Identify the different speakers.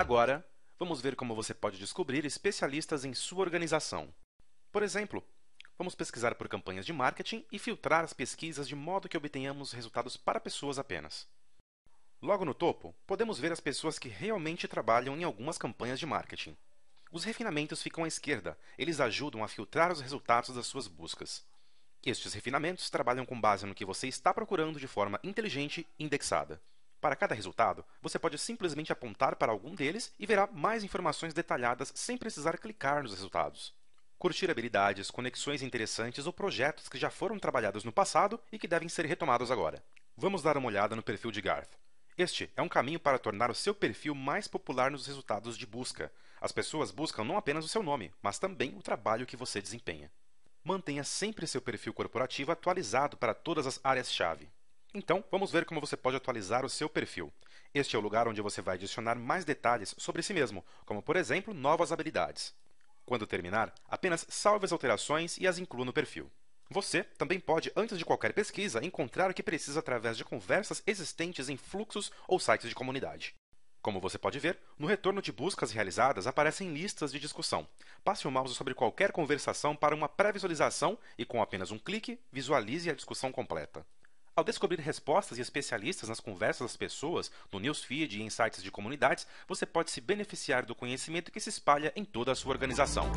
Speaker 1: Agora, vamos ver como você pode descobrir especialistas em sua organização. Por exemplo, vamos pesquisar por campanhas de marketing e filtrar as pesquisas de modo que obtenhamos resultados para pessoas apenas. Logo no topo, podemos ver as pessoas que realmente trabalham em algumas campanhas de marketing. Os refinamentos ficam à esquerda, eles ajudam a filtrar os resultados das suas buscas. Estes refinamentos trabalham com base no que você está procurando de forma inteligente e indexada. Para cada resultado, você pode simplesmente apontar para algum deles e verá mais informações detalhadas sem precisar clicar nos resultados. Curtir habilidades, conexões interessantes ou projetos que já foram trabalhados no passado e que devem ser retomados agora. Vamos dar uma olhada no perfil de Garth. Este é um caminho para tornar o seu perfil mais popular nos resultados de busca. As pessoas buscam não apenas o seu nome, mas também o trabalho que você desempenha. Mantenha sempre seu perfil corporativo atualizado para todas as áreas-chave. Então, vamos ver como você pode atualizar o seu perfil. Este é o lugar onde você vai adicionar mais detalhes sobre si mesmo, como por exemplo, novas habilidades. Quando terminar, apenas salve as alterações e as inclua no perfil. Você também pode, antes de qualquer pesquisa, encontrar o que precisa através de conversas existentes em fluxos ou sites de comunidade. Como você pode ver, no retorno de buscas realizadas aparecem listas de discussão. Passe o mouse sobre qualquer conversação para uma pré-visualização e, com apenas um clique, visualize a discussão completa. Ao descobrir respostas e especialistas nas conversas das pessoas, no newsfeed e em sites de comunidades, você pode se beneficiar do conhecimento que se espalha em toda a sua organização.